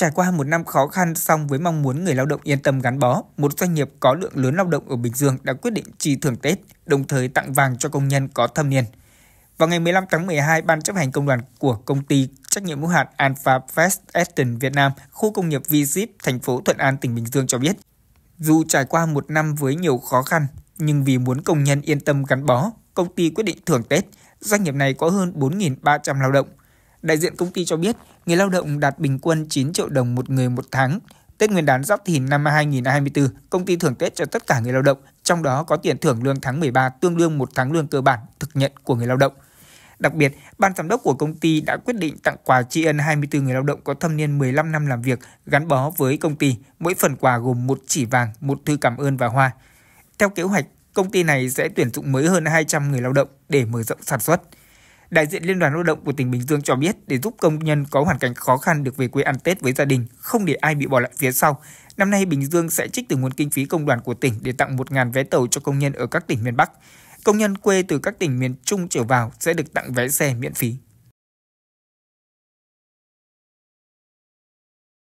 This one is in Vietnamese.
Trải qua một năm khó khăn song với mong muốn người lao động yên tâm gắn bó, một doanh nghiệp có lượng lớn lao động ở Bình Dương đã quyết định chi thưởng Tết, đồng thời tặng vàng cho công nhân có thâm niên. Vào ngày 15 tháng 12, Ban chấp hành công đoàn của công ty trách nhiệm hữu hạn Alpha Fest Eton Việt Nam, khu công nghiệp Visit, thành phố Thuận An, tỉnh Bình Dương cho biết, dù trải qua một năm với nhiều khó khăn, nhưng vì muốn công nhân yên tâm gắn bó, công ty quyết định thưởng Tết. Doanh nghiệp này có hơn 4.300 lao động, Đại diện công ty cho biết, người lao động đạt bình quân 9 triệu đồng một người một tháng. Tết Nguyên đán Giáp Thìn năm 2024, công ty thưởng Tết cho tất cả người lao động, trong đó có tiền thưởng lương tháng 13 tương đương một tháng lương cơ bản thực nhận của người lao động. Đặc biệt, ban giám đốc của công ty đã quyết định tặng quà tri ân 24 người lao động có thâm niên 15 năm làm việc gắn bó với công ty. Mỗi phần quà gồm một chỉ vàng, một thư cảm ơn và hoa. Theo kế hoạch, công ty này sẽ tuyển dụng mới hơn 200 người lao động để mở rộng sản xuất. Đại diện Liên đoàn Lao động của tỉnh Bình Dương cho biết để giúp công nhân có hoàn cảnh khó khăn được về quê ăn Tết với gia đình, không để ai bị bỏ lại phía sau. Năm nay Bình Dương sẽ trích từ nguồn kinh phí công đoàn của tỉnh để tặng 1.000 vé tàu cho công nhân ở các tỉnh miền Bắc. Công nhân quê từ các tỉnh miền Trung trở vào sẽ được tặng vé xe miễn phí.